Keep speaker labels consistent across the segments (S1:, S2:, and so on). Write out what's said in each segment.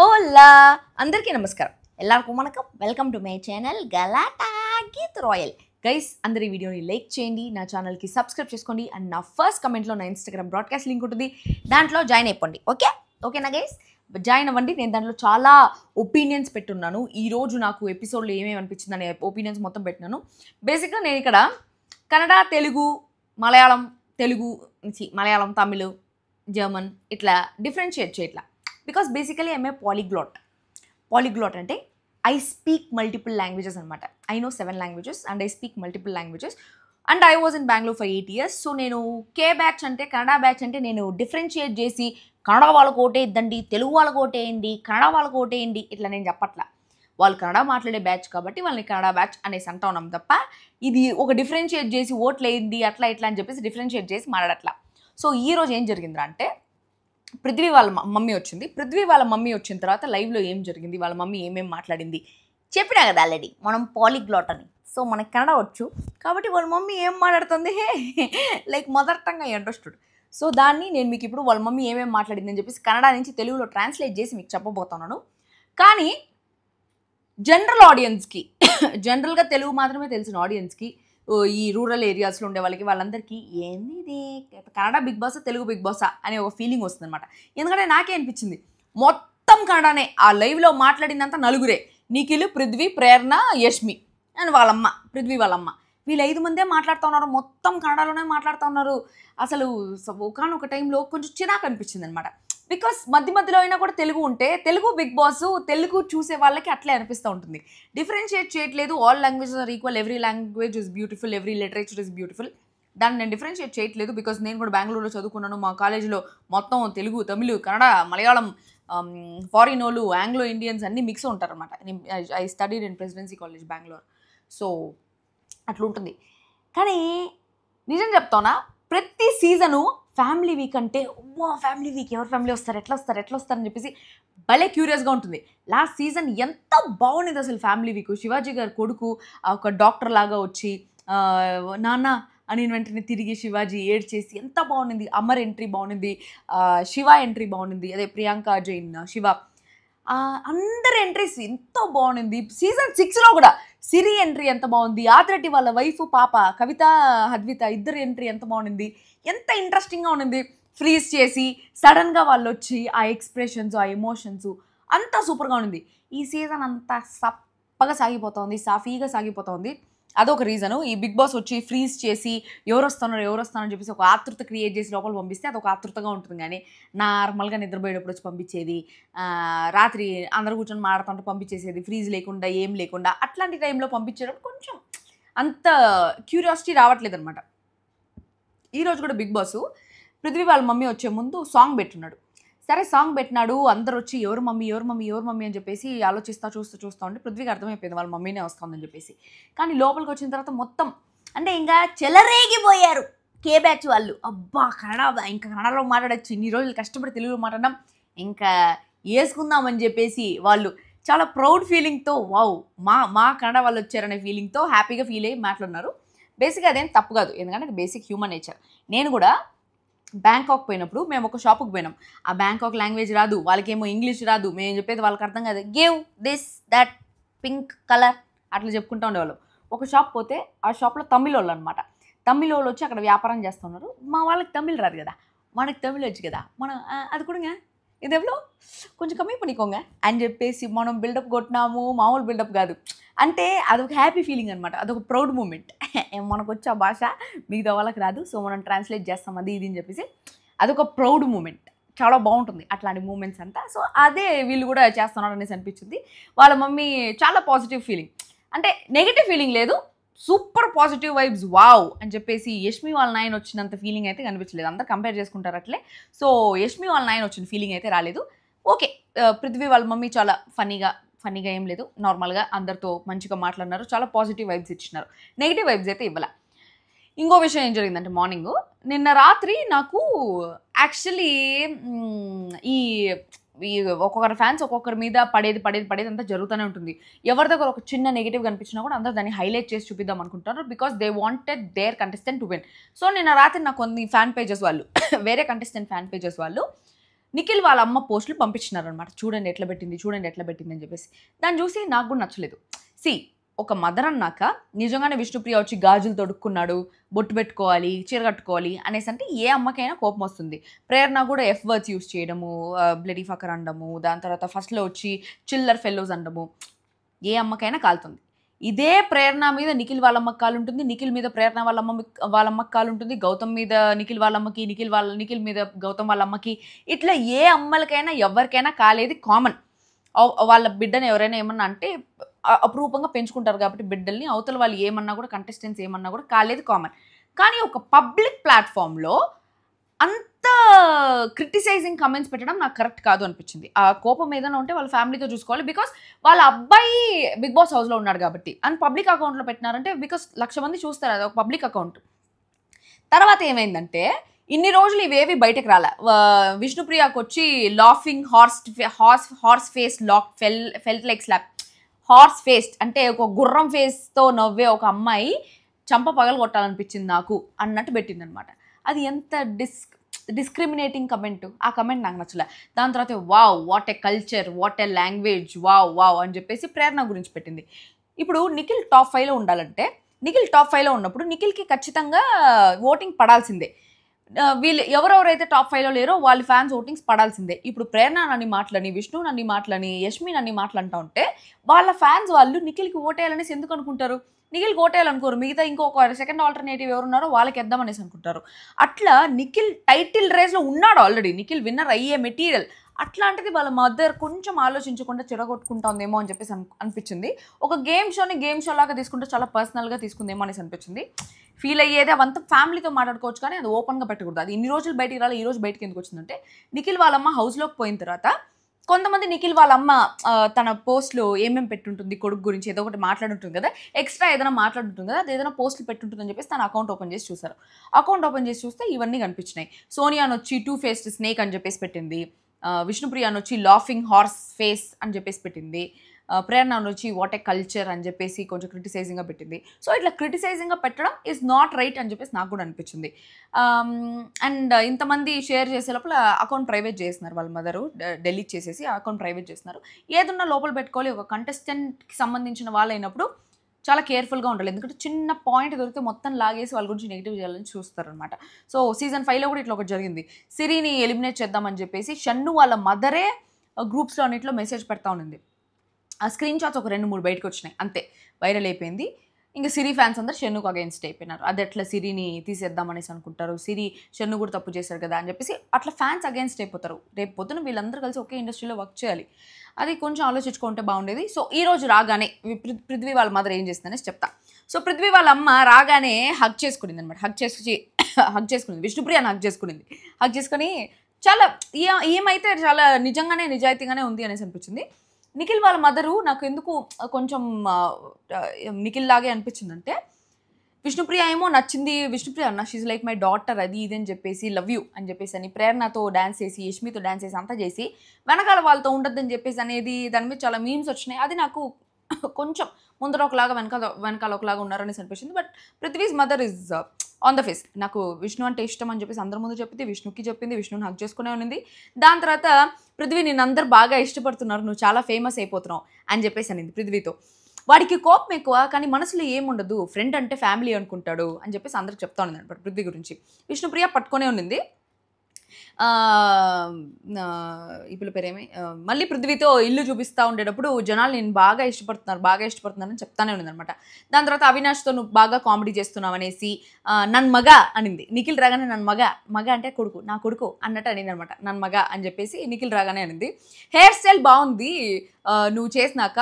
S1: హోల్లా అందరికీ నమస్కారం ఎల్లరికూ వణకం welcome to my channel Galatta Geeth Royal guys అందరి వీడియోని లైక్ చేయండి నా ఛానల్కి సబ్స్క్రైబ్ చేసుకోండి అండ్ నా ఫస్ట్ కమెంట్లో నా ఇన్స్టాగ్రామ్ బ్రాడ్కాస్ట్ లింక్ ఉంటుంది దాంట్లో జాయిన్ అయిపోండి ఓకే ఓకేనా గైస్ జాయిన్ అవ్వండి నేను దాంట్లో చాలా ఒపీనియన్స్ పెట్టున్నాను ఈరోజు నాకు ఎపిసోడ్లో ఏమేమి అనిపించింది అనే ఒపీనియన్స్ మొత్తం పెట్టినాను బేసిక్గా నేను ఇక్కడ కన్నడ తెలుగు మలయాళం తెలుగు మలయాళం తమిళ్ జర్మన్ ఇట్లా డిఫరెన్షియేట్ చేయట్లా because basically I'm a a polyglot అంటే ఐ స్పీక్ మల్టిపుల్ లాంగ్వేజెస్ అనమాట I know seven languages and I speak multiple languages and I was in Bengaluru for eight years so నేను కే బ్యాచ్ అంటే కన్నడ బ్యాచ్ అంటే నేను డిఫరెన్షియేట్ చేసి కన్నడ వాళ్ళకు ఒకటే ఇద్దండి తెలుగు వాళ్ళకు ఒకటే ఏంది కన్నడ వాళ్ళకు ఒకటే ఏంది ఇట్లా నేను చెప్పట్లా వాళ్ళు కన్నడ మాట్లాడే బ్యాచ్ కాబట్టి వాళ్ళని కన్నడ బ్యాచ్ అనేసి అంటా ఉన్నాం తప్ప ఇది ఒక డిఫరెన్షియేట్ చేసి ఓట్లేయింది అట్లా ఇట్లా అని చెప్పేసి డిఫరెన్షియేట్ చేసి మాట్లాడట్లా సో ఈ రోజు ఏం జరిగిందా అంటే పృథ్వీ వాళ్ళ మమ్మీ వచ్చింది పృథ్వీ వాళ్ళ మమ్మీ వచ్చిన తర్వాత లైవ్లో ఏం జరిగింది వాళ్ళ మమ్మీ ఏమేమి మాట్లాడింది చెప్పినా కదా ఆల్రెడీ మనం పాలిగ్లాట్ అని సో మనకి కన్నడ వచ్చు కాబట్టి వాళ్ళ మమ్మీ ఏం మాట్లాడుతుంది hey like mother tongue I understood so దాన్ని నేను మీకు ఇప్పుడు వాళ్ళ మమ్మీ ఏమేమి మాట్లాడింది అని చెప్పేసి కన్నడ నుంచి తెలుగులో ట్రాన్స్లేట్ చేసి మీకు చెప్పబోతున్నాను కానీ జనరల్ ఆడియన్స్కి జనరల్గా తెలుగు మాత్రమే తెలిసిన ఆడియన్స్కి ఈ రూరల్ ఏరియాస్లో ఉండే వాళ్ళకి వాళ్ళందరికీ ఏంది ఇది Kannada Bigg Boss Telugu Bigg బాసా అనే ఒక ఫీలింగ్ వస్తుంది అనమాట ఎందుకంటే నాకే అనిపించింది మొత్తం కన్నడనే ఆ లైవ్లో మాట్లాడినంత నలుగురే నిఖిల్ పృథ్వీ ప్రేరణ యష్మి అండ్ వాళ్ళమ్మ పృథ్వీ వాళ్ళమ్మ వీళ్ళు ఐదు మందే మాట్లాడుతూ ఉన్నారు మొత్తం కన్నడలోనే మాట్లాడుతూ ఉన్నారు అసలు ఒకనొక టైంలో కొంచెం చిరాకు అనిపించింది అనమాట బికాస్ మధ్య మధ్యలో అయినా కూడా తెలుగు ఉంటే తెలుగు బిగ్ బాస్ తెలుగు చూసే వాళ్ళకి అట్లే అనిపిస్తూ ఉంటుంది డిఫరెన్షియేట్ చేయట్లేదు all language are equal every language is beautiful every literature is beautiful దాన్ని నేను డిఫరెన్షియేట్ చేయట్లేదు బికాస్ నేను కూడా బెంగళూరులో చదువుకున్నాను మా కాలేజీలో మొత్తం తెలుగు తమిళ కన్నడ మలయాళం ఫారిన్ um, వాళ్ళు ఆంగ్లో ఇండియన్స్ అన్నీ మిక్స్ ఉంటారు అనమాట I studied in Presidency College Bengaluru so అట్లుంటుంది కానీ నిజం చెప్తానా ప్రతి సీజను ఫ్యామిలీ వీక్ అంటే ఓ ఫ్యామిలీ వీక్ ఎవరు ఫ్యామిలీ వస్తారు ఎట్లా వస్తారు ఎట్లా వస్తారని చెప్పేసి భలే క్యూరియస్గా ఉంటుంది లాస్ట్ సీజన్ ఎంత బాగుండేది అసలు ఫ్యామిలీ వీక్ శివాజీ గారి కొడుకు ఒక డాక్టర్ లాగా వచ్చి నాన్న అని వెంటనే తిరిగి శివాజీ ఏడ్ చేసి ఎంత బాగుంది అమర్ ఎంట్రీ బాగుంది శివ ఎంట్రీ బాగుంది అదే ప్రియాంక జైన్ శివ అందరి ఎంట్రీస్ ఎంతో బాగుంది సీజన్ సిక్స్లో కూడా సిరి ఎంట్రీ ఎంత బాగుంది ఆదిరెడ్డి వాళ్ళ వైఫ్ పాప కవిత హద్విత ఇద్దరు ఎంట్రీ ఎంత బాగుంది ఎంత ఇంట్రెస్టింగ్గా ఉండింది ఫ్రీజ్ చేసి సడన్గా వాళ్ళు వచ్చి ఆ ఎక్స్ప్రెషన్స్ ఆ ఎమోషన్స్ అంతా సూపర్గా ఉంది ఈ సీజన్ అంతా సప్పగా సాగిపోతుంది సాఫీగా సాగిపోతుంది అదొక రీజను ఈ బిగ్ బాస్ వచ్చి ఫ్రీజ్ చేసి ఎవరు వస్తున్నారు ఎవరు వస్తానని చెప్పేసి ఒక ఆతృత క్రియేట్ చేసి లోపల పంపిస్తే అదొక ఆతృతగా ఉంటుంది కానీ నార్మల్గా నిద్రపోయేటప్పుడు వచ్చి పంపించేది రాత్రి అందరు కూర్చొని మాడుతుంటే పంపించేసేది ఫ్రీజ్ లేకుండా ఏం లేకుండా అట్లాంటి టైంలో పంపించడం కొంచెం అంత క్యూరియాసిటీ రావట్లేదు అనమాట ఈరోజు కూడా బిగ్ బాస్ పృథ్వీ వాళ్ళ మమ్మీ వచ్చే ముందు సాంగ్ పెట్టున్నాడు సరే సాంగ్ పెట్టినాడు అందరు వచ్చి ఎవరు మమ్మీ ఎవరు మమ్మీ ఎవరు మమ్మీ అని చెప్పేసి ఆలోచిస్తూ చూస్తూ చూస్తూ ఉంటే పృథ్వీకి అర్థమైపోయింది వాళ్ళ మమ్మీనే వస్తుందని చెప్పేసి కానీ లోపలికి వచ్చిన తర్వాత మొత్తం అంటే ఇంకా చెలరేగిపోయారు కే బ్యాచ్ వాళ్ళు అబ్బా కన్నడ ఇంకా కన్నడలో మాట్లాడచ్చు ఇన్ని రోజులు కష్టపడి తెలుగులో మాట్లాడడం ఇంకా వేసుకుందామని చెప్పేసి వాళ్ళు చాలా ప్రౌడ్ ఫీలింగ్తో వావ్ మా మా కన్నడ వాళ్ళు వచ్చారనే ఫీలింగ్తో హ్యాపీగా ఫీల్ అయ్యి మాట్లాడున్నారు బేసిక్గా అదేం తప్పు కాదు ఎందుకంటే బేసిక్ హ్యూమన్ నేచర్ నేను కూడా బ్యాంకాక్ పోయినప్పుడు మేము ఒక షాపుకి పోయినాం ఆ బ్యాంకాక్ లాంగ్వేజ్ రాదు వాళ్ళకేమో ఇంగ్లీష్ రాదు మేము చెప్పేది వాళ్ళకి అర్థం కాదు gave this that pink colour అట్లా చెప్పుకుంటూ ఉండేవాళ్ళు ఒక షాప్ పోతే ఆ షాప్లో తమిళ వాళ్ళు అనమాట తమిళ వాళ్ళు వచ్చి అక్కడ వ్యాపారం చేస్తున్నారు మా వాళ్ళకి తమిళ్ రాదు కదా మనకి తమిళ్ వచ్చు కదా మనం అది కూడా ఇది ఎவ்வளோ కొంచెం కమ్మీ పనికోంగ అని చెప్పేసి మనం బిల్డప్ కొట్టినాము మామూలు బిల్డప్ కాదు అంటే అదొక హ్యాపీ ఫీలింగ్ అనమాట అదొక ప్రౌడ్ మూమెంట్ మనకు వచ్చే భాష మిగతా వాళ్ళకి రాదు సో మనం ట్రాన్స్లేట్ చేస్తాం అది ఇది అని చెప్పేసి అదొక ప్రౌడ్ మూమెంట్ చాలా బాగుంటుంది అట్లాంటి మూమెంట్స్ అంతా సో అదే వీళ్ళు కూడా చేస్తున్నారు అనేసి అనిపించింది వాళ్ళ మమ్మీ చాలా పాజిటివ్ ఫీలింగ్ అంటే నెగిటివ్ ఫీలింగ్ లేదు సూపర్ పాజిటివ్ వైబ్స్ వావ్ అని చెప్పేసి యష్మి వాళ్ళ నాయన వచ్చినంత ఫీలింగ్ అయితే కనిపించలేదు అందరు కంపేర్ చేసుకుంటారు అట్లే సో యష్మి వాళ్ళ నాయన వచ్చిన ఫీలింగ్ అయితే రాలేదు ఓకే పృథ్వీ వాళ్ళ మమ్మీ చాలా ఫనీగా ఫనీగా ఏం లేదు నార్మల్గా అందరితో మంచిగా మాట్లాడినారు చాలా పాజిటివ్ వైబ్స్ ఇచ్చినారు నెగిటివ్ వైబ్స్ అయితే ఇవ్వాల ఇంకో విషయం ఏం జరిగిందంటే మార్నింగ్ నిన్న రాత్రి నాకు యాక్చువల్లీ ఈ ఒక్కొక్కరి ఫ్యాన్స్ ఒక్కొక్కరి మీద పడేది పడేది పడేది అంతా జరుగుతూనే ఉంటుంది ఎవరి దగ్గర ఒక చిన్న నెగిటివ్ కనిపించినా కూడా అందరూ దాన్ని హైలైట్ చేసి చూపిద్దాం అనుకుంటారు because they wanted their contestant to win so నేను రాత్రి నాకు కొన్ని ఫ్యాన్ పేజెస్ వాళ్ళు వేరే కంటెస్టెంట్ ఫ్యాన్ పేజెస్ వాళ్ళు నిఖిల్ వాళ్ళ అమ్మ పోస్టులు పంపించినారనమాట చూడండి ఎట్లా పెట్టింది చూడండి ఎట్లా పెట్టింది అని చెప్పేసి దాన్ని చూసి నాకు కూడా నచ్చలేదు సి ఒక మదర్ అన్నాక నిజంగానే విష్ణుప్రియ వచ్చి గాజులు తొడుక్కున్నాడు బొట్టు పెట్టుకోవాలి చీర కట్టుకోవాలి అనేసి అంటే ఏ అమ్మకైనా కోపం వస్తుంది ప్రేరణ కూడా ఎఫ్ వర్డ్స్ యూస్ చేయడము బ్లడీ ఫకర్ అనడము దాని తర్వాత ఫస్ట్లో వచ్చి చిల్లర్ ఫెల్లోస్ అనడము ఏ అమ్మకైనా కాలుతుంది ఇదే ప్రేరణ మీద నిఖిల్ వాళ్ళమ్మ కాలుంటుంది నిఖిల్ మీద ప్రేరణ వాళ్ళమ్మ వాళ్ళమ్మ కాలుంటుంది గౌతమ్ మీద నిఖిల్ వాళ్ళమ్మకి నిఖిల్ వాళ్ళ నిఖిల్ మీద గౌతమ్ వాళ్ళమ్మకి ఇట్లా ఏ అమ్మలకైనా ఎవరికైనా కాలేది కామన్ వాళ్ళ బిడ్డను ఎవరైనా ఏమన్నా అంటే అపురూపంగా పెంచుకుంటారు కాబట్టి బిడ్డల్ని అవతల వాళ్ళు ఏమన్నా కూడా కంటెస్టెంట్స్ ఏమన్నా కూడా కాలేదు కామన్ కానీ ఒక పబ్లిక్ ప్లాట్ఫామ్లో అంత క్రిటిసైజింగ్ కమెంట్స్ పెట్టడం నాకు కరెక్ట్ కాదు అనిపించింది ఆ కోపం ఏదైనా ఉంటే వాళ్ళ ఫ్యామిలీతో చూసుకోవాలి బికాస్ వాళ్ళ అబ్బాయి బిగ్ బాస్ హౌస్లో ఉన్నాడు కాబట్టి అండ్ పబ్లిక్ అకౌంట్లో పెట్టినారంటే బికాస్ లక్ష మంది చూస్తారు అది ఒక పబ్లిక్ అకౌంట్ తర్వాత ఏమైందంటే ఇన్ని రోజులు ఇవేవి బయటకు రాలే విష్ణుప్రియకు వచ్చి laughing horse horse horse face like fell felt like slap horse faced అంటే ఒక గుర్రం ఫేస్తో నవ్వే ఒక అమ్మాయి చంప పగలు కొట్టాలనిపించింది నాకు అన్నట్టు పెట్టింది అనమాట అది ఎంత డిస్ డిస్క్రిమినేటింగ్ కమెంట్ ఆ కమెంట్ నాకు నచ్చలే దాని తర్వాత wow what a culture what a language wow wow అని చెప్పేసి ప్రేరణ గురించి పెట్టింది ఇప్పుడు నిఖిల్ టాప్ ఫైవ్లో ఉండాలంటే నిఖిల్ టాప్ ఫైవ్లో ఉన్నప్పుడు నిఖిల్కి ఖచ్చితంగా ఓటింగ్ పడాల్సిందే వీళ్ళు ఎవరెవరైతే టాప్ ఫైవ్లో లేరో వాళ్ళ ఫ్యాన్స్ ఓటింగ్స్ పడాల్సిందే ఇప్పుడు ప్రేరణ నన్ను మాటలని విష్ణు నన్ను మాటలని యష్మి నన్ను మాట్లాడుతూ ఉంటే వాళ్ళ ఫ్యాన్స్ వాళ్ళు నిఖిల్కి ఓటేయాలనేసి ఎందుకు అనుకుంటారు నిఖిల్కి ఓటేయాలనుకోరు మిగతా ఇంకొక సెకండ్ ఆల్టర్నేటివ్ ఎవరున్నారో వాళ్ళకి వేద్దామనేసి అనుకుంటారు అట్లా నిఖిల్ టైటిల్ రేస్లో ఉన్నాడు ఆల్రెడీ నిఖిల్ విన్నర్ అయ్యే మెటీరియల్ అట్లాంటిది వాళ్ళ మదర్ కొంచెం ఆలోచించకుండా చెడగొట్టుకుంటా ఉందేమో అని చెప్పేసి అనిపించింది ఒక గేమ్ షోని గేమ్ షో లాగా తీసుకుంటే చాలా పర్సనల్గా తీసుకుందేమో అనేసి అనిపించింది ఫీల్ అయ్యేది అవంతా ఫ్యామిలీతో మాట్లాడుకోవచ్చు కానీ అది ఓపెన్గా పెట్టకూడదు అది ఇన్ని రోజులు బయటికి రాలి ఈ రోజు బయటికి ఎందుకు వచ్చిందంటే నిఖిల్ వాళ్ళమ్మ హౌస్లోకి పోయిన తర్వాత కొంతమంది నిఖిల్ వాళ్ళమ్మ తన పోస్ట్లో ఏమేం పెట్టుంటుంది కొడుకు గురించి ఏదో ఒకటి మాట్లాడుంటుంది కదా ఎక్స్ట్రా ఏదైనా మాట్లాడుంటుంది కదా అది ఏదైనా పోస్టులు పెట్టుంటుందని చెప్పేసి తన అకౌంట్ ఓపెన్ చేసి చూసారు అకౌంట్ ఓపెన్ చేసి చూస్తే ఇవన్నీ కనిపించినాయి సోనియాని వచ్చి టూ ఫేస్డ్ స్నేక్ అని చెప్పేసి పెట్టింది విష్ణుప్రియ వచ్చి లాఫింగ్ హార్స్ ఫేస్ అని చెప్పేసి పెట్టింది ప్రేరణ వచ్చి వాట్ ఏ కల్చర్ అని చెప్పేసి కొంచెం క్రిటిసైజింగ్గా పెట్టింది సో ఇట్లా క్రిటిసైజింగ్గా పెట్టడం ఈజ్ నాట్ రైట్ అని చెప్పేసి నాకు కూడా అనిపించింది అండ్ ఇంతమంది షేర్ చేసే లోపల అకౌంట్ ప్రైవేట్ చేస్తున్నారు వాళ్ళ మదరు డెలీట్ చేసేసి అకౌంట్ ప్రైవేట్ చేస్తున్నారు ఏదన్నా లోపల పెట్టుకోవాలి ఒక కంటెస్టెంట్కి సంబంధించిన అయినప్పుడు చాలా కేర్ఫుల్గా ఉండాలి ఎందుకంటే చిన్న పాయింట్ దొరికితే మొత్తం లాగేసి వాళ్ళ గురించి నెగిటివ్ చేయాలని చూస్తారనమాట సో సీజన్ ఫైవ్లో కూడా ఇట్లా ఒకటి జరిగింది సిరిని ఎలిమినేట్ చేద్దామని చెప్పేసి షన్ను వాళ్ళ మదరే గ్రూప్స్లో అన్నింటిలో మెసేజ్ పెడతా ఉండింది ఆ స్క్రీన్ షాట్స్ ఒక రెండు మూడు బయటకు వచ్చినాయి అంతే వైరల్ అయిపోయింది ఇంకా సిరి ఫ్యాన్స్ అందరు షన్నుకు అగైన్స్ట్ అయిపోయినారు అది అట్లా సిరిని తీసేద్దామనేసి అనుకుంటారు సిరి షన్ను కూడా తప్పు చేశారు కదా అని చెప్పేసి అట్లా ఫ్యాన్స్ అగైన్స్ట్ అయిపోతారు రేపు పొద్దున వీళ్ళందరూ కలిసి ఒకే ఇండస్ట్రీలో వర్క్ చేయాలి అది కొంచెం ఆలోచించుకుంటే బాగుండేది సో ఈ రోజు రాగానే పృథ్వీ వాళ్ళ మదర్ ఏం చేస్తుందనేసి చెప్తా సో పృథ్వీ వాళ్ళ అమ్మ రాగానే హక్ చేసుకునింది అనమాట హక్ చేసుకుని హక్ చేసుకునింది విష్ణుప్రియాని హక్ చేసుకునింది హగ్ చేసుకొని చాలా ఏమైతే చాలా నిజంగానే నిజాయితీగానే ఉంది అనేసి అనిపించింది నిఖిల్ వాళ్ళ మదరు నాకు ఎందుకు కొంచెం నిఖిల్ లాగే అనిపించిందంటే విష్ణుప్రియ ఏమో నచ్చింది విష్ణుప్రియ అన్న షీజ్ లైక్ మై డాటర్ అది ఇది అని చెప్పేసి లవ్ యూ అని చెప్పేసి అని ప్రేరణతో డాన్స్ చేసి యష్మితో డాన్స్ చేసి అంతా చేసి వెనకాల వాళ్ళతో అని చెప్పేసి అనేది దాని మీద చాలా మీమ్స్ వచ్చినాయి అది నాకు కొంచెం ముందర ఒకలాగా వెనకాల వెనకాల ఒకలాగా ఉన్నారనేసి అనిపించింది but Prithvi's mother is on the face నాకు విష్ణు అంటే ఇష్టం అని చెప్పేసి అందరి ముందు చెప్పింది విష్ణుకి చెప్పింది విష్ణుని హక్ చేసుకునే ఉన్నింది దాని తర్వాత పృథ్వీ నేను అందరు బాగా ఇష్టపడుతున్నారు నువ్వు చాలా ఫేమస్ అయిపోతున్నావు అని చెప్పేసి అనింది పృథ్వీతో వాడికి కోపం ఎక్కువ కానీ మనసులో ఏముండదు ఫ్రెండ్ అంటే ఫ్యామిలీ అనుకుంటాడు అని చెప్పేసి అందరికి చెప్తా అనమాట వృద్ధి గురించి విష్ణుప్రియ పట్టుకొనే ఉండింది ఇప్పుడు పేరేమి మళ్ళీ పృథ్వీతో ఇల్లు చూపిస్తూ ఉండేటప్పుడు జనాలు నేను బాగా ఇష్టపడుతున్నారు బాగా ఇష్టపడుతున్నారని చెప్తానే ఉందనమాట దాని తర్వాత అవినాష్తో నువ్వు బాగా కామెడీ చేస్తున్నావు అనేసి నన్ను మగ అనింది నిఖిల్ రాగానే నన్ను మగ మగ అంటే కొడుకు నా కొడుకు అన్నట్టు అనింది అనమాట నన్ను మగ అని చెప్పేసి నిఖిల్ రాగానే అనింది హెయిర్ స్టైల్ బాగుంది నువ్వు చేసినాక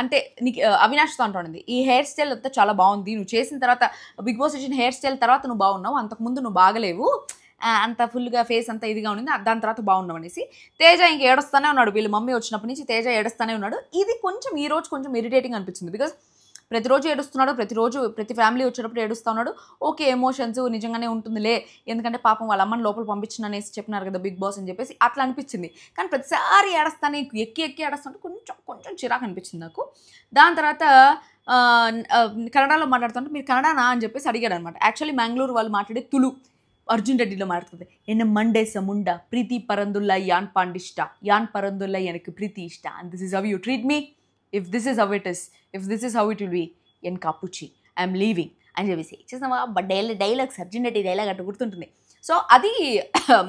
S1: అంటే నీకు అవినాష్తో అంటుంది ఈ హెయిర్ స్టైల్ అంతా చాలా బాగుంది నువ్వు చేసిన తర్వాత బిగ్ బాస్ వచ్చిన హెయిర్ స్టైల్ తర్వాత నువ్వు బాగున్నావు అంతకుముందు నువ్వు బాగలేవు అంత ఫుల్గా ఫేస్ అంతా ఇదిగా ఉండింది దాని తర్వాత బాగున్నామనేసి అనేసి తేజ ఇంక ఏడుస్తూనే ఉన్నాడు వీళ్ళు మమ్మీ వచ్చినప్పటి నుంచి తేజ ఏడుస్తూనే ఉన్నాడు ఇది కొంచెం ఈ రోజు కొంచెం ఇరిటేటింగ్ అనిపించింది బికాస్ ప్రతిరోజు ఏడుస్తున్నాడు ప్రతిరోజు ప్రతి ఫ్యామిలీ వచ్చేటప్పుడు ఏడుస్తూ ఉన్నాడు ఓకే ఎమోషన్స్ నిజంగానే ఉంటుందిలే ఎందుకంటే పాపం వాళ్ళ అమ్మని లోపల పంపించిన అనేసి చెప్పినారు కదా బిగ్ బాస్ అని చెప్పేసి అట్లా అనిపించింది కానీ ప్రతిసారి ఏడస్తానే ఎక్కి ఎక్కి ఏడస్తుంటే కొంచెం కొంచెం చిరాకు అనిపించింది నాకు దాని తర్వాత కన్నడలో మాట్లాడుతుంటే మీరు కన్నడనా అని చెప్పేసి అడిగాడు అనమాట యాక్చువల్లీ మంగళూరు వాళ్ళు మాట్లాడే తులు அர்ஜுன் ரெட்டியில் மறக்கிறது என்ன மண்டே சமுண்டா பிரீத்தி பரந்துள்ள யான் பாண்டிஷ்டா யான் பரந்துள்ள எனக்கு பிரீத்தி இஷ்டா and this is how you treat me if this is how it is if this is how it will be என் காப்புச்சி ஐ எம் லீவிங் అని చెప్పేసి ఇచ్చేసామా but daily dialogues Arjun Reddy dialogue అట్టు గుర్తుంటుంది సో అది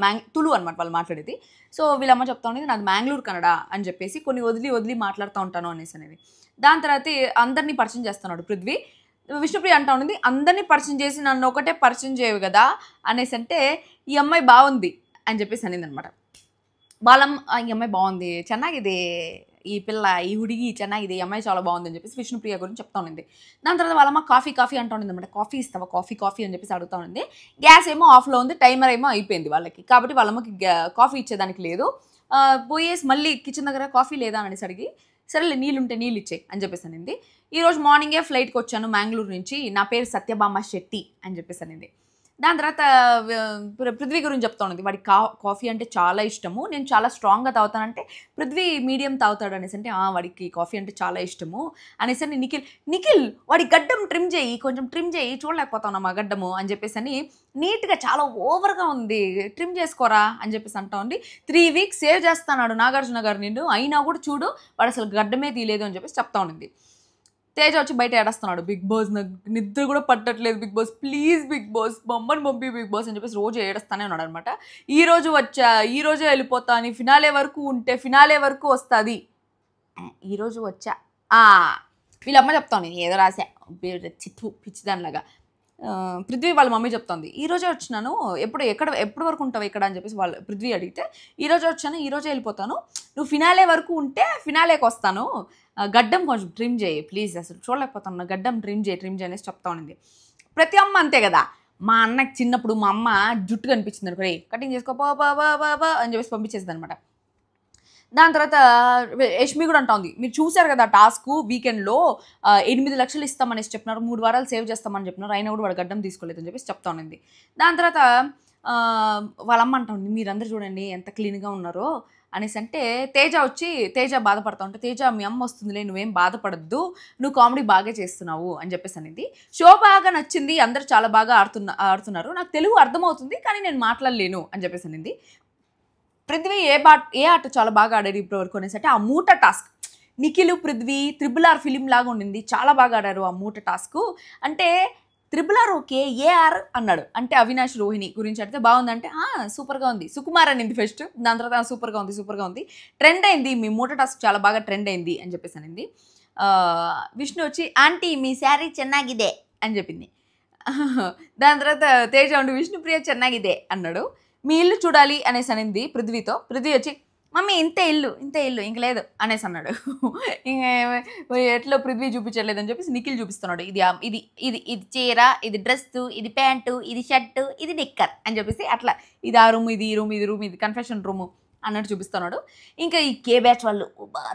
S1: మ్యాంగ్ తులు అనమాట వాళ్ళు మాట్లాడేది సో వీళ్ళమ్మ చెప్తా ఉండేది నాది మ్యాంగ్లూర్ కన్నడ అని చెప్పేసి కొన్ని వదిలి వదిలి మాట్లాడుతూ ఉంటాను అనేసి అనేది దాని తర్వాత అందరినీ పరిచయం చేస్తున్నాడు పృథ్వీ విష్ణుప్రియ అంటా ఉండింది అందరినీ పరిచయం చేసి నన్ను ఒకటే పరిచయం చేయవు కదా అనేసి అంటే ఈ అమ్మాయి బాగుంది అని చెప్పేసి అనింది అనమాట బాలం ఈ అమ్మాయి బాగుంది ఇది ఈ పిల్ల ఈ హుడిగి ఇది ఈ అమ్మాయి చాలా బాగుంది అని చెప్పేసి విష్ణుప్రియ గురించి చెప్తా ఉండింది దాని తర్వాత వాళ్ళమ్మ కాఫీ కాఫీ అంటూ ఉండింది అనమాట కాఫీ ఇస్తావా కాఫీ కాఫీ అని చెప్పేసి అడుగుతా ఉంది గ్యాస్ ఏమో ఆఫ్లో ఉంది టైమర్ ఏమో అయిపోయింది వాళ్ళకి కాబట్టి వాళ్ళమ్మకి కాఫీ ఇచ్చేదానికి లేదు పోయేసి మళ్ళీ కిచెన్ దగ్గర కాఫీ లేదా అని అడిగి సరేలే నీళ్ళుంటే నీళ్ళు ఇచ్చాయి అని చెప్పేసి అనింది ఈరోజు మార్నింగే ఫ్లైట్కి వచ్చాను మ్యాంగ్లూరు నుంచి నా పేరు సత్యభామ శెట్టి అని చెప్పేసి అనింది దాని తర్వాత పృథ్వీ గురించి చెప్తా ఉన్నది వాడికి కా కాఫీ అంటే చాలా ఇష్టము నేను చాలా స్ట్రాంగ్గా తాగుతానంటే పృథ్వీ మీడియం తాగుతాడు అనేసి అంటే వాడికి కాఫీ అంటే చాలా ఇష్టము అనేసి అని నిఖిల్ నిఖిల్ వాడి గడ్డం ట్రిమ్ చేయి కొంచెం ట్రిమ్ చేయి చూడలేకపోతాను మా గడ్డము అని చెప్పేసి అని నీట్గా చాలా ఓవర్గా ఉంది ట్రిమ్ చేసుకోరా అని చెప్పేసి అంటా ఉంది త్రీ వీక్స్ సేవ్ చేస్తాడు నాగార్జున గారు నిన్ను అయినా కూడా చూడు వాడు అసలు గడ్డమే తీయలేదు అని చెప్పేసి చెప్తా ఉండింది తేజ వచ్చి బయట ఏడేస్తున్నాడు బిగ్ బాస్ నాకు నిద్ర కూడా పట్టట్లేదు Bigg Boss please Bigg Boss బొమ్మను పంపి బిగ్ బాస్ అని చెప్పేసి రోజు ఏడుస్తానే ఉన్నాడు అనమాట ఈ రోజు వచ్చా ఈ రోజే వెళ్ళిపోతా అని ఫినాలే వరకు ఉంటే ఫినాలే వరకు వస్తుంది ఈరోజు వచ్చా వీళ్ళమ్మ చెప్తాను నేను ఏదో రాసా పిచ్చిదానిలాగా పృథ్వీ వాళ్ళ మమ్మీ చెప్తుంది ఈ రోజే వచ్చినాను ఎప్పుడు ఎక్కడ ఎప్పుడు వరకు ఉంటావు ఇక్కడ అని చెప్పేసి వాళ్ళు పృథ్వీ అడిగితే ఈ రోజే వచ్చాను ఈ రోజే వెళ్ళిపోతాను నువ్వు ఫినాలే వరకు ఉంటే ఫినాలేకి వస్తాను గడ్డం కొంచెం ట్రిమ్ చేయి ప్లీజ్ అసలు చూడలేకపోతాను గడ్డం ట్రిమ్ చేయి ట్రిమ్ చేయనేసి చెప్తా ఉండింది ప్రతి అమ్మ అంతే కదా మా అన్నకి చిన్నప్పుడు మా అమ్మ జుట్టు కనిపించింది అనుకో కటింగ్ చేసుకో బా బా అని చెప్పేసి పంపించేసింది అనమాట దాని తర్వాత యష్మి కూడా అంటుంది మీరు చూశారు కదా టాస్క్ వీకెండ్లో ఎనిమిది లక్షలు ఇస్తామనేసి చెప్పినారు మూడు వారాలు సేవ్ చేస్తామని చెప్పినారు అయినా కూడా వాడు గడ్డం తీసుకోలేదని చెప్పేసి చెప్తా దాని తర్వాత వాళ్ళమ్మ అంటుంది మీరందరూ చూడండి ఎంత క్లీన్గా ఉన్నారో అనేసి అంటే తేజ వచ్చి తేజ బాధపడతా ఉంటే తేజ మీ అమ్మ వస్తుందిలే నువ్వేం బాధపడద్దు నువ్వు కామెడీ బాగా చేస్తున్నావు అని చెప్పేసి అనేది షో బాగా నచ్చింది అందరు చాలా బాగా ఆడుతున్న ఆడుతున్నారు నాకు తెలుగు అర్థమవుతుంది కానీ నేను మాట్లాడలేను అని చెప్పేసి అనేది పృథ్వీ ఏ బా ఏ ఆట చాలా బాగా ఆడారు ఇప్పుడు వరకు అనేసరికి ఆ మూట task Nikhil Prithvi triple R film లాగా ఉండింది చాలా బాగా ఆడారు ఆ మూట టాస్క్ అంటే త్రిబుల్ ఆర్ ఓకే ఏఆర్ అన్నాడు అంటే అవినాష్ రోహిణి గురించి అడిగితే బాగుందంటే సూపర్గా ఉంది సుకుమార్ అనింది ఫస్ట్ దాని తర్వాత సూపర్గా ఉంది సూపర్గా ఉంది ట్రెండ్ అయింది మీ మూట టాస్క్ చాలా బాగా ట్రెండ్ అయింది అని చెప్పేసి అనింది విష్ణు వచ్చి ఆంటీ మీ శారీ చెన్నాగిదే అని చెప్పింది దాని తర్వాత తేజ ఉండి విష్ణుప్రియ చెన్నాగిదే అన్నాడు మీ ఇల్లు చూడాలి అనేసి అనింది పృథ్వీతో పృథ్వీ వచ్చి మమ్మీ ఇంతే ఇల్లు ఇంతే ఇల్లు ఇంక లేదు అనేసి అన్నాడు ఎట్లా పృథ్వీ చూపించలేదు అని చెప్పేసి నిఖిల్ చూపిస్తున్నాడు ఇది ఇది ఇది ఇది చీర ఇది డ్రెస్సు ఇది ప్యాంటు ఇది షర్టు ఇది నిక్కర్ అని చెప్పేసి అట్లా ఇది ఆ రూమ్ ఇది ఈ రూమ్ ఇది రూమ్ ఇది కన్ఫెషన్ రూమ్ అన్నట్టు చూపిస్తున్నాడు ఇంకా ఈ కే బ్యాచ్ వాళ్ళు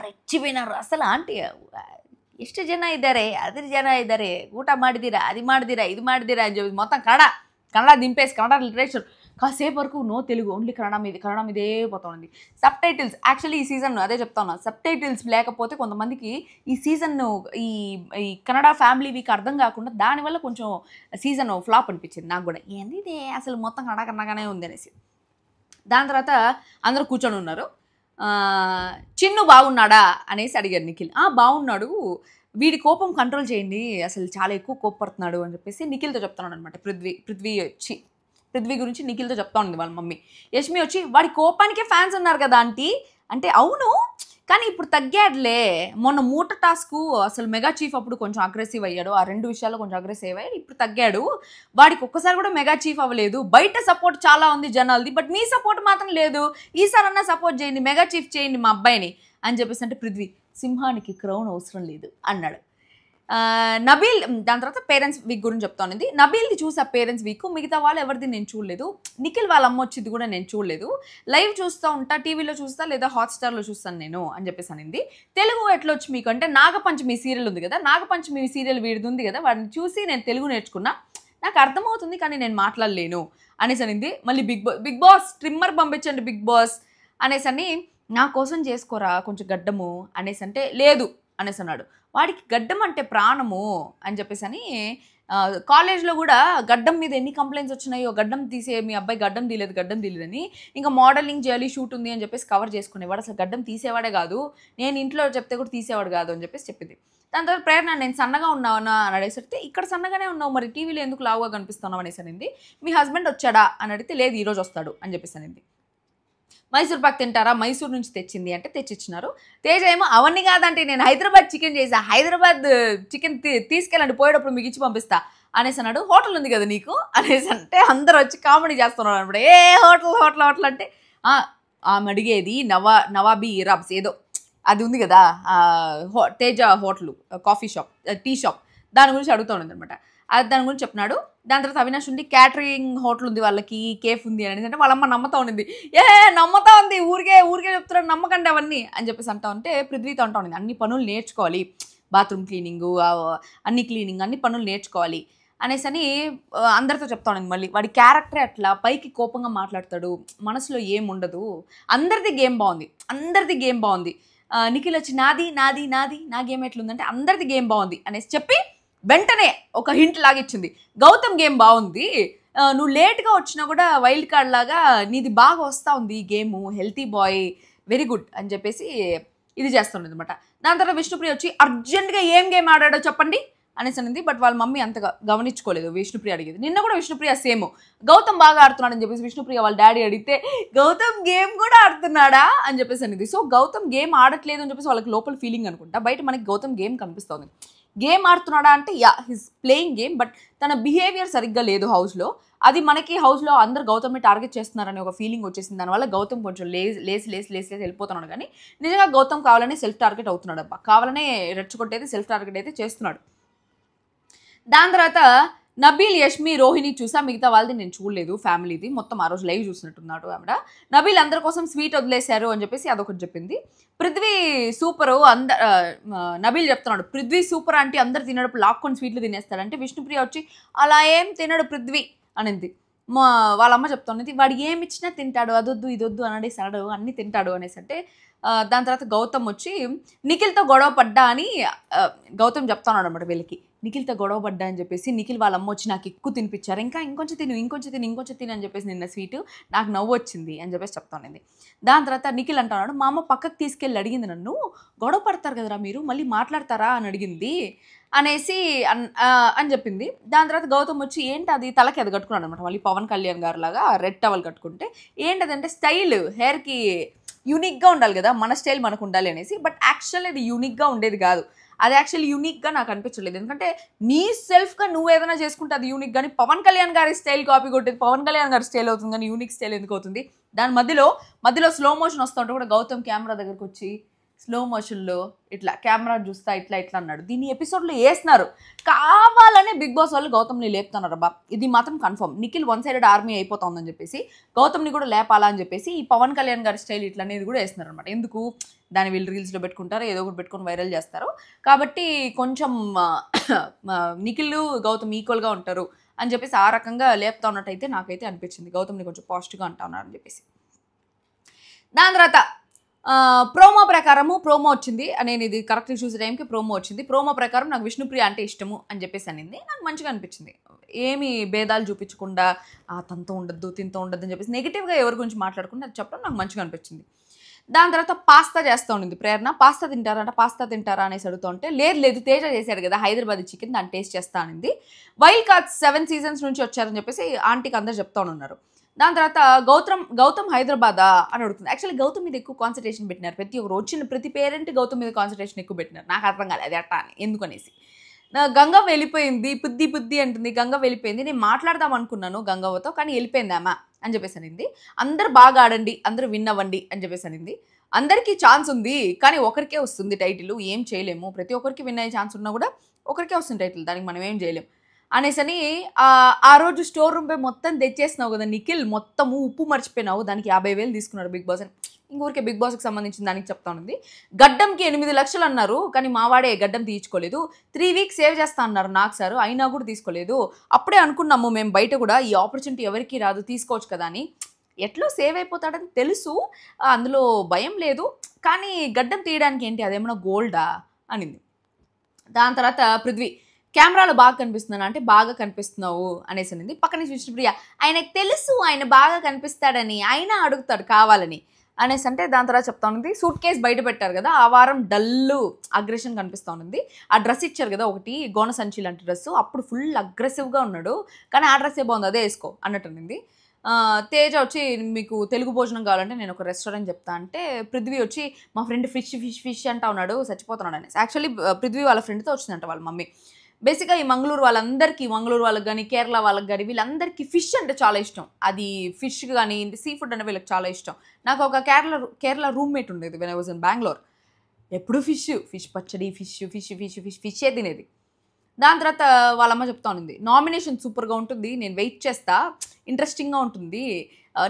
S1: రెచ్చిపోయినారు అసలు ఆంటీ ಎಷ್ಟು ఇద్దరే అదిరి ಅದ್ರ ఇద్దరే ఊట మాడిదిరా అది మాడిదిరా ఇది మాడిదిరా అని చెప్పేసి మొత్తం కడ కన్నడ దింపేసి కన్నడ లిటరేచర్ కాసేపు వరకు నో తెలుగు ఓన్లీ కన్నడం ఇది కన్నడం ఇదే పోతుంది సబ్ టైటిల్స్ యాక్చువల్లీ ఈ సీజన్ అదే చెప్తాను సబ్ టైటిల్స్ లేకపోతే కొంతమందికి ఈ సీజన్ ఈ ఈ కన్నడ ఫ్యామిలీ వీక్ అర్థం కాకుండా దానివల్ల కొంచెం సీజన్ ఫ్లాప్ అనిపించింది నాకు కూడా ఏంది అసలు మొత్తం కన్నడ కన్నగానే ఉంది అనేసి దాని తర్వాత అందరూ కూర్చొని ఉన్నారు చిన్ను బాగున్నాడా అనేసి అడిగారు నిఖిల్ ఆ బాగున్నాడు వీడి కోపం కంట్రోల్ చేయండి అసలు చాలా ఎక్కువ కోపడుతున్నాడు అని చెప్పేసి నిఖిల్తో చెప్తున్నాడు అనమాట పృథ్వీ పృథ్వీ వచ్చి పృథ్వీ గురించి నిఖిల్తో చెప్తా ఉంది వాళ్ళ మమ్మీ యష్మి వచ్చి వాడి కోపానికే ఫ్యాన్స్ ఉన్నారు కదా ఆంటీ అంటే అవును కానీ ఇప్పుడు తగ్గాడులే మొన్న మూట టాస్క్ అసలు మెగా చీఫ్ అప్పుడు కొంచెం అగ్రెసివ్ అయ్యాడు ఆ రెండు విషయాల్లో కొంచెం అగ్రెసివ్ అయ్యాడు ఇప్పుడు తగ్గాడు వాడికి ఒక్కసారి కూడా మెగా చీఫ్ అవ్వలేదు బయట సపోర్ట్ చాలా ఉంది జనాలది బట్ మీ సపోర్ట్ మాత్రం లేదు ఈసారన్నా సపోర్ట్ చేయండి మెగా చీఫ్ చేయండి మా అబ్బాయిని అని చెప్పేసి అంటే పృథ్వీ సింహానికి క్రౌన్ అవసరం లేదు అన్నాడు నబీల్ దాని తర్వాత పేరెంట్స్ వీక్ గురించి చెప్తానండి నబీల్ది చూసా పేరెంట్స్ వీక్ మిగతా వాళ్ళు ఎవరిది నేను చూడలేదు నిఖిల్ వాళ్ళ అమ్మ వచ్చింది కూడా నేను చూడలేదు లైవ్ చూస్తూ ఉంటా టీవీలో చూస్తా లేదా హాట్స్టార్లో చూస్తాను నేను అని చెప్పేసి అనింది తెలుగు ఎట్లా వచ్చి మీకు అంటే నాగపంచమి సీరియల్ ఉంది కదా నాగపంచమి సీరియల్ వీడిది ఉంది కదా వాడిని చూసి నేను తెలుగు నేర్చుకున్నా నాకు అర్థమవుతుంది కానీ నేను మాట్లాడలేను అనేసి అనింది మళ్ళీ బిగ్ బా బిగ్ బాస్ ట్రిమ్మర్ పంపించండి బిగ్ బాస్ అనేసి అని నా కోసం చేసుకోరా కొంచెం గడ్డము అనేసి అంటే లేదు అనేసి అన్నాడు వాడికి గడ్డం అంటే ప్రాణము అని చెప్పేసి అని కాలేజ్లో కూడా గడ్డం మీద ఎన్ని కంప్లైంట్స్ వచ్చినాయో గడ్డం తీసే మీ అబ్బాయి గడ్డం తీలేదు గడ్డం తీయలేదని ఇంకా మోడలింగ్ చేయాలి షూట్ ఉంది అని చెప్పేసి కవర్ చేసుకునేవాడు అసలు గడ్డం తీసేవాడే కాదు నేను ఇంట్లో చెప్తే కూడా తీసేవాడు కాదు అని చెప్పేసి చెప్పింది దాని తర్వాత ప్రేరణ నేను సన్నగా ఉన్నావనా అని అడిగేసరికి ఇక్కడ సన్నగానే ఉన్నావు మరి టీవీలో ఎందుకు లావుగా కనిపిస్తున్నావు అనేసి అనింది మీ హస్బెండ్ వచ్చాడా అని అడిగితే లేదు ఈరోజు వస్తాడు అని చెప్పేసి అనింది మైసూర్ పాక్ తింటారా మైసూర్ నుంచి తెచ్చింది అంటే తెచ్చిచ్చినారు తేజ ఏమో అవన్నీ కాదంటే నేను హైదరాబాద్ చికెన్ చేసా హైదరాబాద్ చికెన్ తీసుకెళ్ళండి పోయేటప్పుడు మీకు ఇచ్చి పంపిస్తా అనేసి అన్నాడు హోటల్ ఉంది కదా నీకు అనేసి అంటే అందరు వచ్చి కామెడీ చేస్తున్నారు అనమాట ఏ హోటల్ హోటల్ హోటల్ అంటే ఆమె అడిగేది నవా నవాబీ ఇరాబ్స్ ఏదో అది ఉంది కదా Teja hotel coffee shop tea shop దాని గురించి అడుగుతూ అనమాట దాని గురించి చెప్తున్నాడు దాని తర్వాత అవినాష్ ఉండి క్యాటరింగ్ హోటల్ ఉంది వాళ్ళకి కేఫ్ ఉంది అని అంటే వాళ్ళమ్మ నమ్మతా ఉండింది ఏ నమ్మతా ఉంది ఊరికే ఊరికే చెప్తున్నాడు నమ్మకండి అవన్నీ అని చెప్పేసి అంటా ఉంటే పృథ్వీతో అంటా ఉంది అన్ని పనులు నేర్చుకోవాలి బాత్రూమ్ క్లీనింగు అన్ని క్లీనింగ్ అన్ని పనులు నేర్చుకోవాలి అనేసి అని అందరితో చెప్తా నేను మళ్ళీ వాడి క్యారెక్టర్ అట్లా పైకి కోపంగా మాట్లాడతాడు మనసులో ఏం ఉండదు అందరిది గేమ్ బాగుంది అందరిది గేమ్ బాగుంది నిఖిల్ వచ్చి నాది నాది నాది నా గేమ్ ఎట్లుందంటే అందరిది గేమ్ బాగుంది అనేసి చెప్పి వెంటనే ఒక హింట్ లాగిచ్చింది గౌతమ్ గేమ్ బాగుంది నువ్వు లేట్గా వచ్చినా కూడా వైల్డ్ కార్డ్ లాగా నీది బాగా వస్తూ ఉంది ఈ game healthy boy very good అని చెప్పేసి ఇది చేస్తుండేది అనమాట దాని తర్వాత విష్ణుప్రియ వచ్చి అర్జెంటుగా ఏం గేమ్ ఆడాడో చెప్పండి అనేసి అనేది బట్ వాళ్ళ మమ్మీ అంతగా గమనించుకోలేదు విష్ణుప్రియ అడిగేది నిన్న కూడా విష్ణుప్రియ సేమ్ గౌతమ్ బాగా ఆడుతున్నాడు అని చెప్పేసి విష్ణుప్రియ వాళ్ళ డాడీ అడిగితే గౌతమ్ గేమ్ కూడా ఆడుతున్నాడా అని చెప్పేసి అనేది సో గౌతమ్ గేమ్ ఆడట్లేదు అని చెప్పేసి వాళ్ళకి లోపల ఫీలింగ్ అనుకుంటా బయట మనకి గౌతమ్ గేమ్ కనిపిస్తుంది గేమ్ ఆడుతున్నాడా అంటే yeah his playing game but తన బిహేవియర్ సరిగ్గా లేదు హౌస్లో అది మనకి హౌస్లో అందరు గౌతమ్ని టార్గెట్ చేస్తున్నారనే ఒక ఫీలింగ్ వచ్చేసింది దానివల్ల గౌతమ్ కొంచెం లేజ్ లేస్ లేస్ లేస్ లేసి వెళ్ళిపోతున్నాడు కానీ నిజంగా గౌతమ్ కావాలనే సెల్ఫ్ టార్గెట్ అవుతున్నాడు అబ్బా కావాలనే రెచ్చగొట్టేది సెల్ఫ్ టార్గెట్ అయితే చేస్తున్నాడు దాని తర్వాత నబీల్ యష్మి రోహిణి చూసా మిగతా వాళ్ళది నేను చూడలేదు ఫ్యామిలీది మొత్తం ఆ రోజు లైవ్ చూసినట్టున్నాడు ఆవిడ నబీల్ అందరి కోసం స్వీట్ వదిలేశారు అని చెప్పేసి అదొకటి చెప్పింది పృథ్వీ సూపర్ అంద నబీల్ చెప్తున్నాడు పృథ్వీ సూపర్ అంటే అందరు తినడప్పుడు లాక్కొని స్వీట్లు తినేస్తాడంటే విష్ణుప్రియ వచ్చి అలా ఏం తినడు పృథ్వీ అనింది మా వాళ్ళమ్మ చెప్తున్నది వాడు ఏమి ఇచ్చినా తింటాడు అదొద్దు ఇదొద్దు అని అనేసాడు అన్నీ తింటాడు అనేసి అంటే దాని తర్వాత గౌతమ్ వచ్చి నిఖిల్తో గొడవ పడ్డా అని గౌతమ్ చెప్తున్నాడు అనమాట వీళ్ళకి నిఖిల్తో గొడవ పడ్డా అని చెప్పేసి నిఖిల్ వాళ్ళ అమ్మ వచ్చి నాకు ఎక్కువ తినిపించారు ఇంకా ఇంకొంచెం తిను ఇంకొంచెం తిను ఇంకొంచెం తిను అని చెప్పేసి నిన్న స్వీట్ నాకు నవ్వు వచ్చింది అని చెప్పేసి చెప్తానండి దాని తర్వాత నిఖిల్ అంటున్నాడు మా అమ్మ పక్కకు తీసుకెళ్ళి అడిగింది నన్ను గొడవ పడతారు కదరా మీరు మళ్ళీ మాట్లాడతారా అని అడిగింది అనేసి అని చెప్పింది దాని తర్వాత గౌతమ్ వచ్చి ఏంటి అది తలకి అది కట్టుకున్నాడు అనమాట మళ్ళీ పవన్ కళ్యాణ్ గారు లాగా రెడ్ టవల్ కట్టుకుంటే ఏంటి అదంటే స్టైల్ హెయిర్కి యూనిక్గా ఉండాలి కదా మన స్టైల్ మనకు ఉండాలి అనేసి బట్ యాక్చువల్ అది యూనిక్గా ఉండేది కాదు అది యాక్చువల్లీ యూనిక్గా నాకు అనిపించలేదు ఎందుకంటే నీ సెల్ఫ్గా నువ్వు ఏదైనా చేసుకుంటే అది యూనిక్ కానీ పవన్ కళ్యాణ్ గారి స్టైల్ కాపీ కొట్టేది పవన్ కళ్యాణ్ గారి స్టైల్ అవుతుంది కానీ యూనిక్ స్టైల్ ఎందుకు అవుతుంది దాని మధ్యలో మధ్యలో స్లో మోషన్ వస్తుంటే కూడా గౌతమ్ కెమెరా దగ్గరకు వచ్చి స్లో మోషన్లో ఇట్లా కెమెరా చూస్తా ఇట్లా ఇట్లా అన్నాడు దీని ఎపిసోడ్లో వేస్తున్నారు కావాలనే బిగ్ బాస్ వాళ్ళు గౌతమ్ని లేపుతున్నారు అబ్బా ఇది మాత్రం confirm Nikhil one sided army అయిపోతుందని చెప్పేసి గౌతమ్ని కూడా లేపాలా అని చెప్పేసి ఈ పవన్ కళ్యాణ్ గారి స్టైల్ ఇట్లా అనేది కూడా వేస్తున్నారు అనమాట ఎందుకు దాన్ని వీళ్ళు రీల్స్లో పెట్టుకుంటారు ఏదో ఒకటి పెట్టుకొని వైరల్ చేస్తారు కాబట్టి కొంచెం నిఖిల్ గౌతమ్ ఈక్వల్గా ఉంటారు అని చెప్పేసి ఆ రకంగా లేపుతా ఉన్నట్టయితే నాకైతే అనిపించింది గౌతమ్ని కొంచెం పాజిటివ్గా అంటా ఉన్నారని అని చెప్పేసి దాని తర్వాత ప్రోమో ప్రకారము ప్రోమో వచ్చింది నేను ఇది కరెక్ట్గా చూసే టైంకి ప్రోమో వచ్చింది ప్రోమో ప్రకారం నాకు విష్ణుప్రియ అంటే ఇష్టము అని చెప్పేసి అనింది నాకు మంచిగా అనిపించింది ఏమి భేదాలు చూపించకుండా తనతో ఉండద్దు తింతో ఉండద్దు అని చెప్పేసి నెగిటివ్గా ఎవరి గురించి మాట్లాడుకుంటే అది చెప్పడం నాకు మంచిగా అనిపించింది దాని తర్వాత పాస్తా చేస్తూ ఉండింది ప్రేరణ పాస్తా తింటారా అంటే పాస్తా తింటారా అనేసి అడుగుతూ ఉంటే లేదు లేదు తేజ చేశాడు కదా హైదరాబాద్ చికెన్ దాన్ని టేస్ట్ చేస్తా అనింది వైల్డ్ కార్డ్ సెవెన్ సీజన్స్ నుంచి వచ్చారని చెప్పేసి ఆంటీకి అందరు చెప్తూనే ఉన్నారు దాని తర్వాత గౌతమ్ గౌతమ్ హైదరాబాద్ అని అడుగుతుంది యాక్చువల్లీ గౌతమ్ మీద ఎక్కువ కాన్సన్ట్రేషన్ పెట్టినారు ప్రతి ఒక్కరు వచ్చిన ప్రతి పేరెంట్ గౌతమ్ మీద కాన్సన్ట్రేషన్ ఎక్కువ పెట్టినారు నాకు అర్థం కాలేదు అది అట్ట అని ఎందుకనేసి గంగ వెళ్ళిపోయింది బుద్ధి బుద్ధి అంటుంది గంగ వెళ్ళిపోయింది నేను మాట్లాడదాం అనుకున్నాను గంగవ్వతో కానీ వెళ్ళిపోయిందామా అని చెప్పేసి అనింది అందరు బాగా ఆడండి అందరు విన్ అవ్వండి అని చెప్పేసి అనింది అందరికీ ఛాన్స్ ఉంది కానీ ఒకరికే వస్తుంది టైటిల్ ఏం చేయలేము ప్రతి ఒక్కరికి విన్ అయ్యే ఛాన్స్ ఉన్నా కూడా ఒకరికే వస్తుంది టైటిల్ దానికి మనం ఏం చేయలేము అనేసని ఆ రోజు స్టోర్ రూమ్ పై మొత్తం తెచ్చేసినావు కదా నిఖిల్ మొత్తము ఉప్పు మర్చిపోయినావు దానికి యాభై వేలు తీసుకున్నాడు బిగ్ బాస్ అని ఇంకొకరికి బిగ్ బాస్కి సంబంధించిన దానికి చెప్తా ఉంది గడ్డంకి ఎనిమిది లక్షలు అన్నారు కానీ మావాడే గడ్డం తీయించుకోలేదు త్రీ వీక్స్ సేవ్ చేస్తా అన్నారు నాకు సార్ అయినా కూడా తీసుకోలేదు అప్పుడే అనుకున్నాము మేము బయట కూడా ఈ ఆపర్చునిటీ ఎవరికి రాదు తీసుకోవచ్చు కదా అని ఎట్లో సేవ్ అయిపోతాడని తెలుసు అందులో భయం లేదు కానీ గడ్డం తీయడానికి ఏంటి అదేమన్నా గోల్డా అనింది దాని తర్వాత పృథ్వీ కెమెరాలో బాగా కనిపిస్తున్నాను అంటే బాగా కనిపిస్తున్నావు అనేసి అనేది పక్కన విష్ణుప్రియ ఆయనకు తెలుసు ఆయన బాగా కనిపిస్తాడని ఆయన అడుగుతాడు కావాలని అనేసి అంటే దాని తర్వాత చెప్తా ఉంది సూట్ కేస్ బయట పెట్టారు కదా ఆ వారం డల్లు అగ్రెషన్ కనిపిస్తూ ఉంది ఆ డ్రెస్ ఇచ్చారు కదా ఒకటి గోన సంచి లాంటి డ్రెస్ అప్పుడు ఫుల్ అగ్రెసివ్గా ఉన్నాడు కానీ ఆ డ్రెస్ ఏ బాగుంది అదే వేసుకో అన్నట్టు ఉంది తేజ వచ్చి మీకు తెలుగు భోజనం కావాలంటే నేను ఒక రెస్టారెంట్ చెప్తా అంటే పృథ్వీ వచ్చి మా ఫ్రెండ్ ఫిష్ ఫిష్ ఫిష్ అంటా ఉన్నాడు చచ్చిపోతున్నాడు అనేసి యాక్చువల్లీ పృథ్వీ వాళ్ళ ఫ్రెండ్తో వచ్చిందంట వాళ్ళ మమ్మీ బేసిక్గా ఈ మంగళూరు వాళ్ళందరికీ మంగళూరు వాళ్ళకి కానీ కేరళ వాళ్ళకి కానీ వీళ్ళందరికీ ఫిష్ అంటే చాలా ఇష్టం అది ఫిష్ కానీ సీ ఫుడ్ అంటే వీళ్ళకి చాలా ఇష్టం నాకు ఒక కేరళ కేరళ రూమ్మేట్ ఉండేది when I was in Bengaluru ఎప్పుడు ఫిష్ ఫిష్ పచ్చడి ఫిష్ ఫిష్ ఫిష్ ఫిష్ ఫిషే తినేది దాని తర్వాత వాళ్ళమ్మ చెప్తా ఉంది నామినేషన్ సూపర్గా ఉంటుంది నేను వెయిట్ చేస్తా ఇంట్రెస్టింగ్గా ఉంటుంది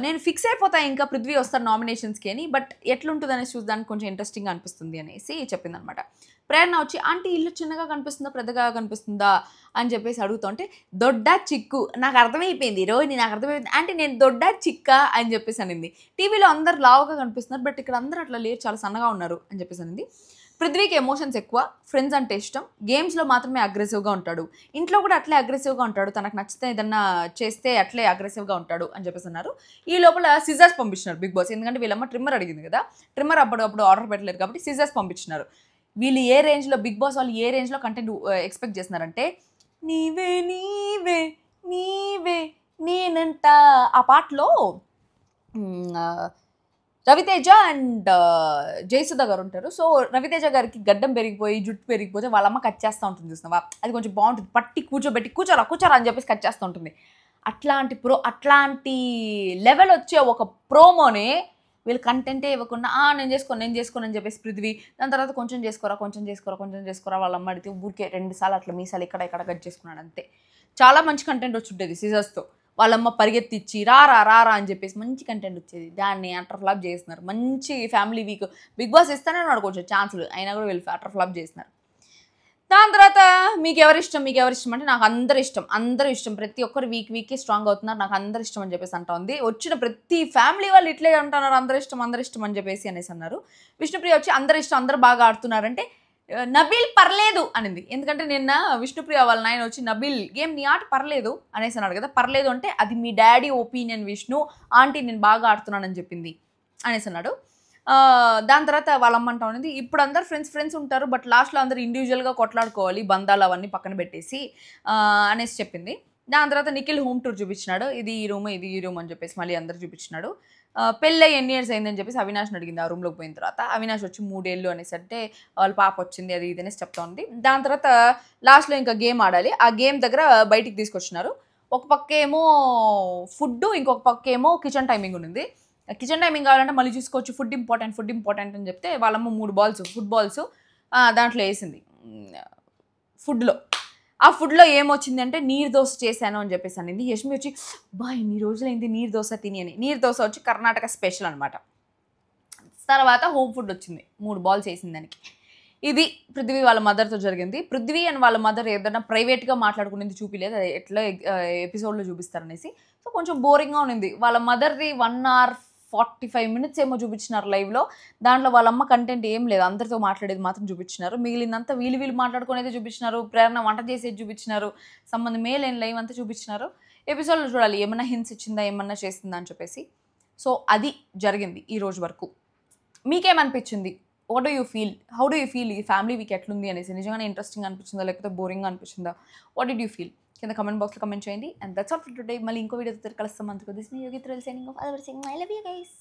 S1: నేను ఫిక్స్ అయిపోతా ఇంకా పృథ్వీ వస్తారు నామినేషన్స్కి అని బట్ ఎట్లుంటుంది అనేసి చూడడానికి కొంచెం ఇంట్రెస్టింగ్గా అనిపిస్తుంది అనేసి చెప్పిందనమాట ప్రేరణ వచ్చి అంటే ఇల్లు చిన్నగా కనిపిస్తుందా పెద్దగా కనిపిస్తుందా అని చెప్పేసి అడుగుతుంటే దొడ్డ చిక్కు నాకు అర్థమైపోయింది రోహిణి నాకు అర్థమైపోయింది అంటే నేను దొడ్డ చిక్క అని చెప్పేసి అనింది టీవీలో అందరు లావుగా కనిపిస్తున్నారు బట్ ఇక్కడ అందరూ అట్లా లేరు చాలా సన్నగా ఉన్నారు అని చెప్పేసి అనింది పృథ్వీకి ఎమోషన్స్ ఎక్కువ ఫ్రెండ్స్ అంటే ఇష్టం గేమ్స్లో మాత్రమే అగ్రెసివ్గా ఉంటాడు ఇంట్లో కూడా అట్లే అగ్రెసివ్గా ఉంటాడు తనకు నచ్చితే ఏదన్నా చేస్తే అట్లే అగ్రెసివ్గా ఉంటాడు అని చెప్పేసి అన్నారు ఈ లోపల సిజర్స్ పంపించినారు బిగ్ బాస్ ఎందుకంటే వీళ్ళమ్మ ట్రిమ్మర్ అడిగింది కదా ట్రిమ్మర్ అప్పుడప్పుడు ఆర్డర్ పెట్టలేదు కాబట్టి సిజర్స్ పంపించినారు వీళ్ళు ఏ రేంజ్లో బిగ్ బాస్ వాళ్ళు ఏ రేంజ్లో కంటెంట్ ఎక్స్పెక్ట్ చేస్తున్నారంటే నీవే నీవే నీవే నేనంట ఆ పాటలో రవితేజ అండ్ జయసుద గారు ఉంటారు సో రవితేజ గారికి గడ్డం పెరిగిపోయి జుట్టు పెరిగిపోతే వాళ్ళ అమ్మ కట్ చేస్తూ ఉంటుంది చూసినవా అది కొంచెం బాగుంటుంది పట్టి కూర్చోబెట్టి కూర్చోరా కూర్చోరా అని చెప్పేసి కట్ చేస్తూ ఉంటుంది అట్లాంటి ప్రో అట్లాంటి లెవెల్ వచ్చే ఒక ప్రోమోని వీళ్ళు కంటెంటే ఇవ్వకుండా నేను చేసుకో నేను చేసుకోను అని చెప్పేసి పృథ్వీ దాని తర్వాత కొంచెం చేసుకోరా కొంచెం చేసుకోరా కొంచెం చేసుకోరా వాళ్ళ అమ్మ అడిగితే ఊరికే రెండు సార్లు అట్లా మీసాలు ఇక్కడ ఇక్కడ కట్ చేసుకున్నాడు అంతే చాలా మంచి కంటెంట్ వచ్చుండేది సీజర్స్తో వాళ్ళమ్మ పరిగెత్తిచ్చి రారా రారా అని చెప్పేసి మంచి కంటెంట్ వచ్చేది దాన్ని అటర్ఫ్లాప్ చేస్తున్నారు మంచి ఫ్యామిలీ వీక్ బిగ్ బాస్ ఇస్తానే కొంచెం ఛాన్సులు అయినా కూడా వీళ్ళు అటర్ఫ్లాప్ చేస్తున్నారు దాని తర్వాత మీకు ఇష్టం మీకు ఇష్టం అంటే నాకు అందరు ఇష్టం అందరూ ఇష్టం ప్రతి ఒక్కరు వీక్ వీకే స్ట్రాంగ్ అవుతున్నారు నాకు అందరు ఇష్టం అని చెప్పేసి అంటా ఉంది వచ్చిన ప్రతి ఫ్యామిలీ వాళ్ళు ఇట్లే అంటున్నారు అందరు ఇష్టం అందరు ఇష్టం అని చెప్పేసి అనేసి అన్నారు విష్ణుప్రియ వచ్చి అందరు ఇష్టం అందరు బాగా ఆడుతున్నారంటే నబీల్ పర్లేదు అనింది ఎందుకంటే నిన్న విష్ణుప్రియ వాళ్ళ నాయన వచ్చి నబీల్ గేమ్ నీ ఆట పర్లేదు అనేసి అన్నాడు కదా పర్లేదు అంటే అది మీ డాడీ ఒపీనియన్ విష్ణు ఆంటీ నేను బాగా ఆడుతున్నానని చెప్పింది అనేసి అన్నాడు దాని తర్వాత వాళ్ళమ్మంటాం ఉన్నది ఇప్పుడు అందరు ఫ్రెండ్స్ ఫ్రెండ్స్ ఉంటారు బట్ లాస్ట్లో అందరు ఇండివిజువల్గా కొట్లాడుకోవాలి బంధాలు అవన్నీ పక్కన పెట్టేసి అనేసి చెప్పింది దాని తర్వాత నిఖిల్ హోమ్ టూర్ చూపించినాడు ఇది ఈ రూమ్ ఇది ఈ రూమ్ అని చెప్పేసి మళ్ళీ అందరు చూపించినాడు పెళ్ళి ఎన్ని ఇయర్స్ అయిందని చెప్పేసి అవినాష్ని అడిగింది ఆ రూమ్లోకి పోయిన తర్వాత అవినాష్ వచ్చి మూడేళ్ళు అనేసి అంటే వాళ్ళ పాప వచ్చింది అది ఇది అనేసి చెప్తా ఉంది దాని తర్వాత లాస్ట్లో ఇంకా గేమ్ ఆడాలి ఆ గేమ్ దగ్గర బయటికి తీసుకొచ్చినారు ఒక పక్క ఏమో ఫుడ్ ఇంకొక పక్క ఏమో కిచెన్ టైమింగ్ ఉంది కిచెన్ టైమింగ్ కావాలంటే మళ్ళీ చూసుకోవచ్చు ఫుడ్ ఇంపార్టెంట్ ఫుడ్ ఇంపార్టెంట్ అని చెప్తే వాళ్ళమ్మ మూడు బాల్స్ ఫుడ్ బాల్స్ దాంట్లో వేసింది ఫుడ్లో ఆ ఫుడ్లో ఏమొచ్చిందంటే నీరు దోశ చేశాను అని చెప్పేసి అనింది యష్మి వచ్చి బాయ్ ఇన్ని రోజులైంది నీరు దోశ తిని అని నీరు దోశ వచ్చి కర్ణాటక స్పెషల్ అనమాట తర్వాత హోమ్ ఫుడ్ వచ్చింది మూడు బాల్స్ వేసింది దానికి ఇది పృథ్వీ వాళ్ళ మదర్తో జరిగింది పృథ్వీ అండ్ వాళ్ళ మదర్ ఏదైనా ప్రైవేట్గా మాట్లాడుకునేది చూపించలేదు అది ఎట్లా ఎపిసోడ్లో చూపిస్తారనేసి సో కొంచెం బోరింగ్గా ఉన్నింది వాళ్ళ మదర్ది one hour forty five minutes ఏమో చూపించినారు లైవ్లో దాంట్లో వాళ్ళమ్మ కంటెంట్ ఏం లేదు అందరితో మాట్లాడేది మాత్రం చూపించినారు మిగిలినంతా వీలు వీళ్ళు మాట్లాడుకునేది చూపించినారు ప్రేరణ వంట చేసేది చూపించినారు సంబంధం మేలేని లైవ్ అంతా చూపించినారు ఎపిసోడ్లో చూడాలి ఏమన్నా హింట్స్ ఇచ్చిందా ఏమన్నా చేసిందా అని చెప్పేసి సో అది జరిగింది ఈ రోజు వరకు మీకేమనిపించింది what do you feel how do you feel ఈ ఫ్యామిలీ వీక్ ఎట్లుంది అనేసి నిజంగానే ఇంట్రెస్టింగ్ అనిపించిందా లేకపోతే బోరింగ్ అనిపించిందా వాట్ డిడ్ యూ ఫీల్ కింద కమెంట్ బాక్స్లో కమెంట్ చేయండి and that's all for today మళ్ళీ ఇంకో వీడియో దగ్గర కలుస్తాం అందుకు this me Yogi thrill signing off అదర్ సింగ్ మై లవ్ యూ గైస్